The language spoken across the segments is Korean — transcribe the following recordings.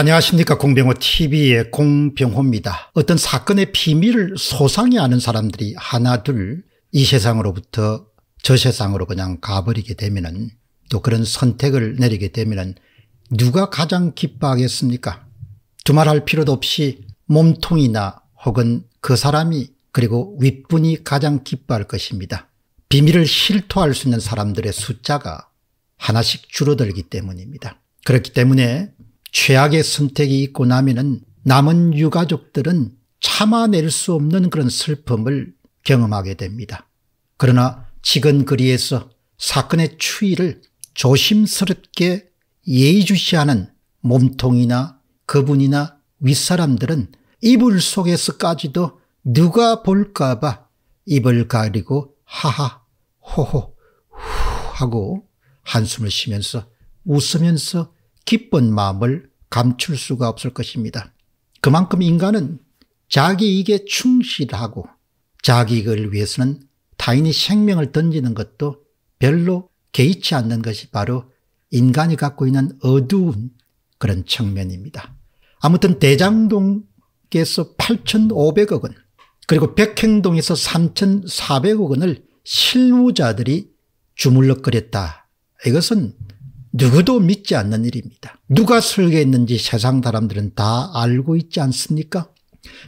안녕하십니까 공병호TV의 공병호입니다. 어떤 사건의 비밀을 소상히 아는 사람들이 하나 둘 이 세상으로부터 저 세상으로 그냥 가버리게 되면 은또 그런 선택을 내리게 되면 은 누가 가장 기뻐하겠습니까 두말할 필요도 없이 몸통이나 혹은 그 사람이 그리고 윗분이 가장 기뻐할 것입니다. 비밀을 실토할 수 있는 사람들의 숫자가 하나씩 줄어들기 때문입니다. 그렇기 때문에 최악의 선택이 있고 나면은 남은 유가족들은 참아낼 수 없는 그런 슬픔을 경험하게 됩니다. 그러나 지근거리에서 사건의 추이를 조심스럽게 예의주시하는 몸통이나 그분이나 윗사람들은 이불 속에서까지도 누가 볼까봐 입을 가리고 하하 호호 후 하고 한숨을 쉬면서 웃으면서 기쁜 마음을 감출 수가 없을 것입니다. 그만큼 인간은 자기 이게 충실하고 자기 익을 위해서는 타인의 생명을 던지는 것도 별로 개의치 않는 것이 바로 인간이 갖고 있는 어두운 그런 측면입니다. 아무튼 대장동에서 8,500억 원 그리고 백행동에서 3,400억 원을 실무자들이 주물럭거렸다. 이것은 누구도 믿지 않는 일입니다. 누가 설계했는지 세상 사람들은 다 알고 있지 않습니까?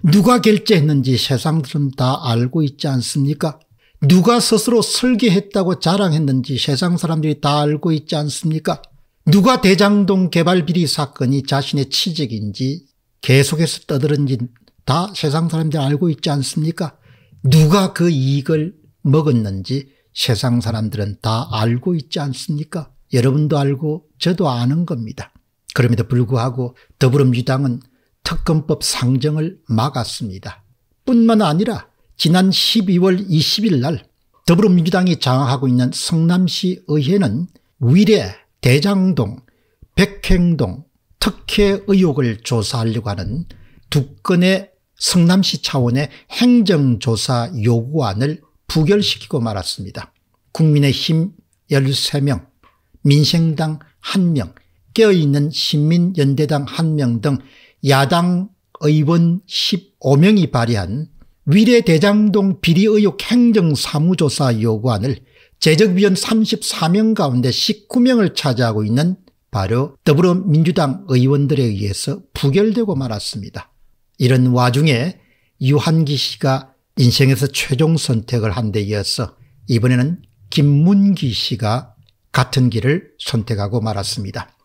누가 결제했는지 세상 들은다 알고 있지 않습니까? 누가 스스로 설계했다고 자랑했는지 세상 사람들이 다 알고 있지 않습니까? 누가 대장동 개발 비리 사건이 자신의 취직인지 계속해서 떠들은지 다 세상 사람들이 알고 있지 않습니까? 누가 그 이익을 먹었는지 세상 사람들은 다 알고 있지 않습니까? 여러분도 알고 저도 아는 겁니다. 그럼에도 불구하고 더불어민주당은 특검법 상정을 막았습니다. 뿐만 아니라 지난 12월 20일 날 더불어민주당이 장악하고 있는 성남시 의회는 위례, 대장동, 백행동, 특혜 의혹을 조사하려고 하는 두 건의 성남시 차원의 행정조사 요구안을 부결시키고 말았습니다. 국민의힘 13명, 민생당 한 명, 깨어있는 신민연대당 한 명 등 야당 의원 15명이 발의한 위례대장동 비리 의혹 행정사무조사 요구안을 제적위원 34명 가운데 19명을 차지하고 있는 바로 더불어민주당 의원들에 의해서 부결되고 말았습니다. 이런 와중에 유한기 씨가 인생에서 최종 선택을 한 데 이어서 이번에는 김문기 씨가 같은 길을 선택하고 말았습니다.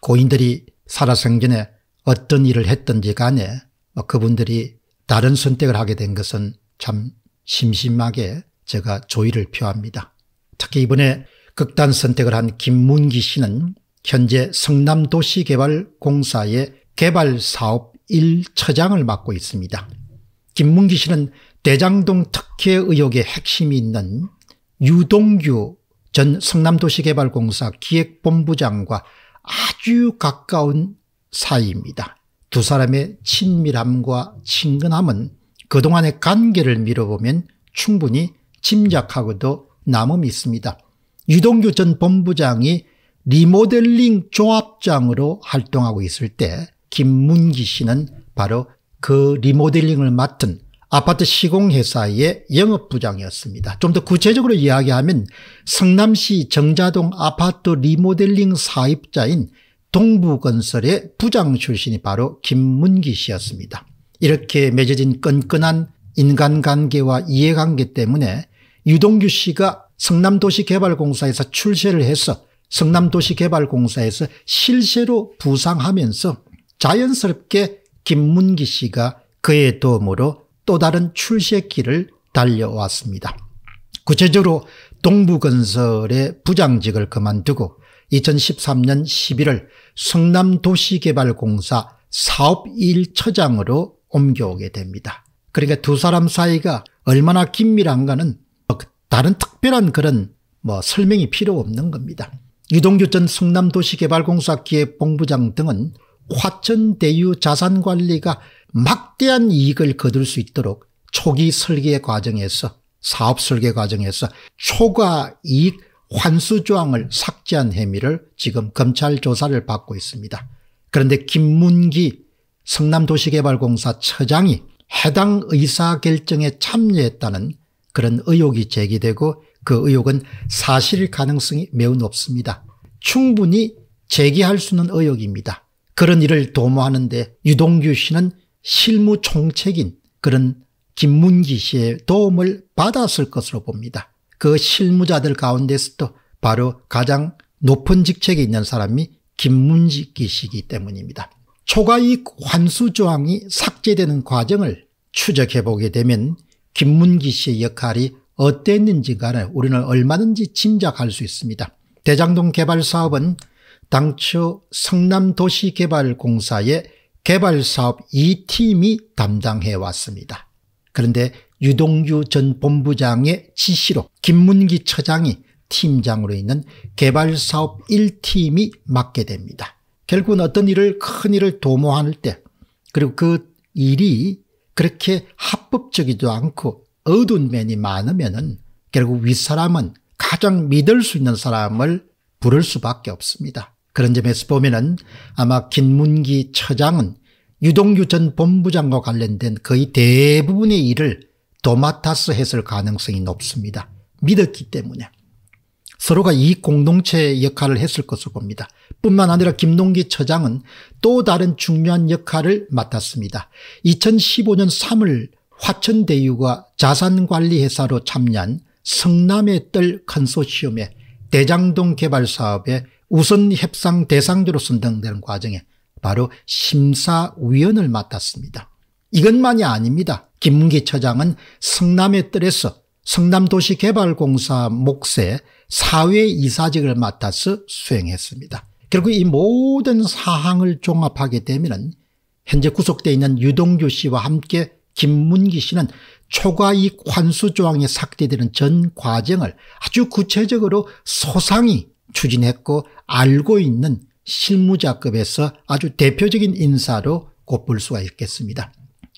고인들이 살아생전에 어떤 일을 했든지 간에 뭐 그분들이 다른 선택을 하게 된 것은 참 심심하게 제가 조의를 표합니다. 특히 이번에 극단 선택을 한 김문기 씨는 현재 성남도시개발공사의 개발사업 1처장을 맡고 있습니다. 김문기 씨는 대장동 특혜 의혹의 핵심이 있는 유동규 전 성남도시개발공사 기획본부장과 아주 가까운 사이입니다. 두 사람의 친밀함과 친근함은 그동안의 관계를 미뤄보면 충분히 짐작하고도 남음이 있습니다. 유동규 전 본부장이 리모델링 조합장으로 활동하고 있을 때 김문기 씨는 바로 그 리모델링을 맡은 아파트 시공회사의 영업부장이었습니다. 좀 더 구체적으로 이야기하면 성남시 정자동 아파트 리모델링 사입자인 동부건설의 부장 출신이 바로 김문기 씨였습니다. 이렇게 맺어진 끈끈한 인간관계와 이해관계 때문에 유동규 씨가 성남도시개발공사에서 출세를 해서 성남도시개발공사에서 실세로 부상하면서 자연스럽게 김문기 씨가 그의 도움으로 또 다른 출시의 길을 달려왔습니다. 구체적으로 동부건설의 부장직을 그만두고 2013년 11월 성남도시개발공사 사업일처장으로 옮겨오게 됩니다. 그러니까 두 사람 사이가 얼마나 긴밀한가는 뭐 다른 특별한 그런 뭐 설명이 필요 없는 겁니다. 유동규 전 성남도시개발공사 기획본부장 등은 화천대유 자산관리가 막대한 이익을 거둘 수 있도록 초기 설계 과정에서 사업 설계 과정에서 초과 이익 환수 조항을 삭제한 혐의를 지금 검찰 조사를 받고 있습니다. 그런데 김문기 성남도시개발공사 처장이 해당 의사 결정에 참여했다는 그런 의혹이 제기되고 그 의혹은 사실 가능성이 매우 높습니다. 충분히 제기할 수는 의혹입니다. 그런 일을 도모하는데 유동규 씨는 실무 총책인 그런 김문기 씨의 도움을 받았을 것으로 봅니다. 그 실무자들 가운데서도 바로 가장 높은 직책에 있는 사람이 김문기 씨이기 때문입니다. 초과이익 환수 조항이 삭제되는 과정을 추적해 보게 되면 김문기 씨의 역할이 어땠는지 간에 우리는 얼마든지 짐작할 수 있습니다. 대장동 개발 사업은 당초 성남도시개발공사의 개발 사업 2팀이 담당해 왔습니다. 그런데 유동규 전 본부장의 지시로 김문기 처장이 팀장으로 있는 개발사업 1팀이 맡게 됩니다. 결국은 어떤 일을 큰 일을 도모할 때 그리고 그 일이 그렇게 합법적이지도 않고 어두운 면이 많으면 은 결국 윗사람은 가장 믿을 수 있는 사람을 부를 수밖에 없습니다. 그런 점에서 보면은 아마 김문기 처장은 유동규 전 본부장과 관련된 거의 대부분의 일을 도맡아서 했을 가능성이 높습니다. 믿었기 때문에. 서로가 이 공동체 의 역할을 했을 것으로 봅니다. 뿐만 아니라 김동기 처장은 또 다른 중요한 역할을 맡았습니다. 2015년 3월 화천대유가 자산관리회사로 참여한 성남의 뜰 컨소시엄의 대장동 개발 사업에 우선 협상 대상자로 선정되는 과정에 바로 심사위원을 맡았습니다. 이것만이 아닙니다. 김기 처장은 성남의 뜰에서 성남도시개발공사 몫에 사회이사직을 맡아서 수행했습니다. 결국 이 모든 사항을 종합하게 되면 현재 구속되어 있는 유동규 씨와 함께 김문기 씨는 초과이익 환수 조항이 삭제되는 전 과정을 아주 구체적으로 소상히 추진했고 알고 있는 실무자급에서 아주 대표적인 인사로 꼽을 수가 있겠습니다.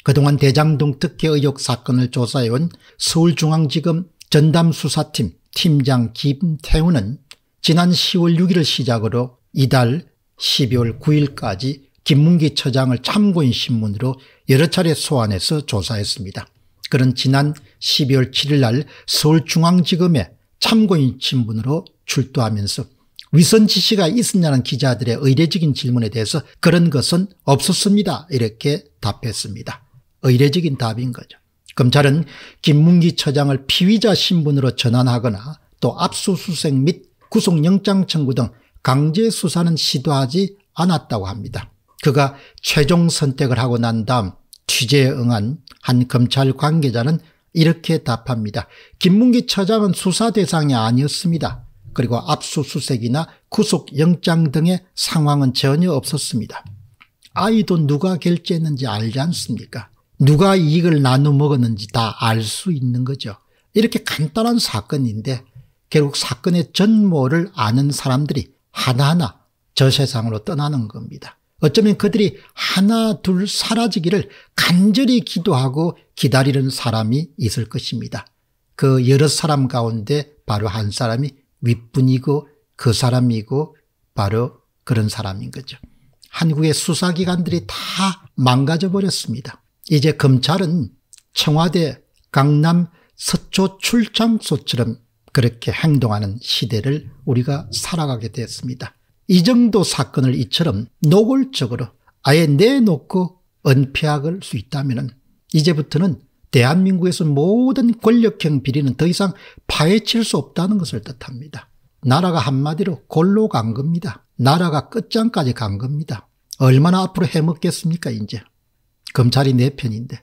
그동안 대장동 특혜 의혹 사건을 조사해온 서울중앙지검 전담수사팀 팀장 김태우는 지난 10월 6일을 시작으로 이달 12월 9일까지 김문기 처장을 참고인 신문으로 여러 차례 소환해서 조사했습니다. 그는 지난 12월 7일 날 서울중앙지검에 참고인 신분으로 출두하면서 위선 지시가 있었냐는 기자들의 의례적인 질문에 대해서 그런 것은 없었습니다. 이렇게 답했습니다. 의례적인 답인 거죠. 검찰은 김문기 처장을 피의자 신분으로 전환하거나 또 압수수색 및 구속영장 청구 등 강제 수사는 시도하지 않았다고 합니다. 그가 최종 선택을 하고 난 다음 취재에 응한 한 검찰 관계자는 이렇게 답합니다. 김문기 처장은 수사 대상이 아니었습니다. 그리고 압수수색이나 구속영장 등의 상황은 전혀 없었습니다. 아이도 누가 결제했는지 알지 않습니까? 누가 이익을 나눠 먹었는지 다 알 수 있는 거죠. 이렇게 간단한 사건인데 결국 사건의 전모를 아는 사람들이 하나하나 저 세상으로 떠나는 겁니다. 어쩌면 그들이 하나 둘 사라지기를 간절히 기도하고 기다리는 사람이 있을 것입니다. 그 여러 사람 가운데 바로 한 사람이 윗분이고 그 사람이고 바로 그런 사람인 거죠. 한국의 수사기관들이 다 망가져 버렸습니다. 이제 검찰은 청와대 강남 서초 출장소처럼 그렇게 행동하는 시대를 우리가 살아가게 되었습니다. 이 정도 사건을 이처럼 노골적으로 아예 내놓고 은폐할 수 있다면 이제부터는 대한민국에서 모든 권력형 비리는 더 이상 파헤칠 수 없다는 것을 뜻합니다. 나라가 한마디로 골로 간 겁니다. 나라가 끝장까지 간 겁니다. 얼마나 앞으로 해먹겠습니까 이제. 검찰이 내 편인데.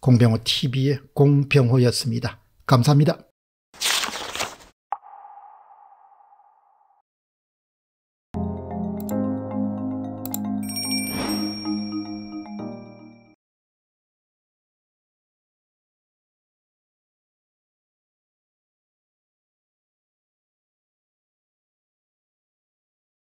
공병호 TV의 공병호였습니다. 감사합니다.